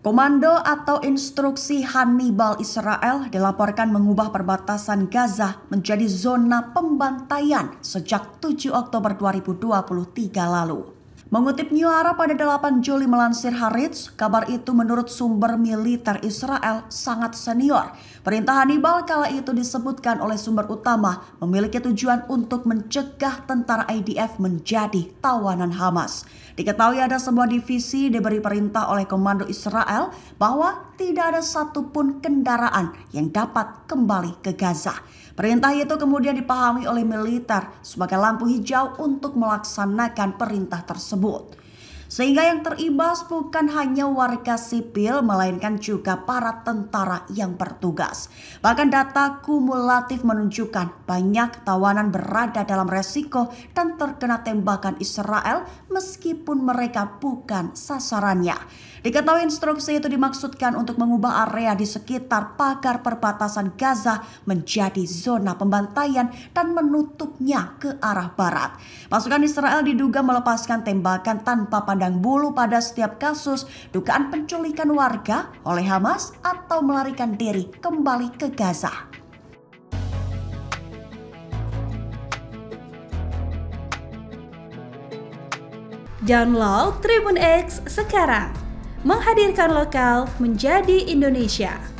Komando atau instruksi Hannibal Israel dilaporkan mengubah perbatasan Gaza menjadi zona pembantaian sejak 7 Oktober 2023 lalu. Mengutip New Arab pada 8 Juli melansir Haritz, kabar itu menurut sumber militer Israel sangat senior. Perintah Hannibal kala itu disebutkan oleh sumber utama memiliki tujuan untuk mencegah tentara IDF menjadi tawanan Hamas. Diketahui ada sebuah divisi diberi perintah oleh komando Israel bahwa tidak ada satupun kendaraan yang dapat kembali ke Gaza. Perintah itu kemudian dipahami oleh militer sebagai lampu hijau untuk melaksanakan perintah tersebut. забот Sehingga yang teribas bukan hanya warga sipil melainkan juga para tentara yang bertugas. Bahkan data kumulatif menunjukkan banyak tawanan berada dalam resiko dan terkena tembakan Israel meskipun mereka bukan sasarannya. Diketahui instruksi itu dimaksudkan untuk mengubah area di sekitar pagar perbatasan Gaza menjadi zona pembantaian dan menutupnya ke arah barat. Pasukan Israel diduga melepaskan tembakan tanpa pandang pandang bulu pada setiap kasus dugaan penculikan warga oleh Hamas atau melarikan diri kembali ke Gaza. Download Tribun X sekarang. Menghadirkan lokal menjadi Indonesia.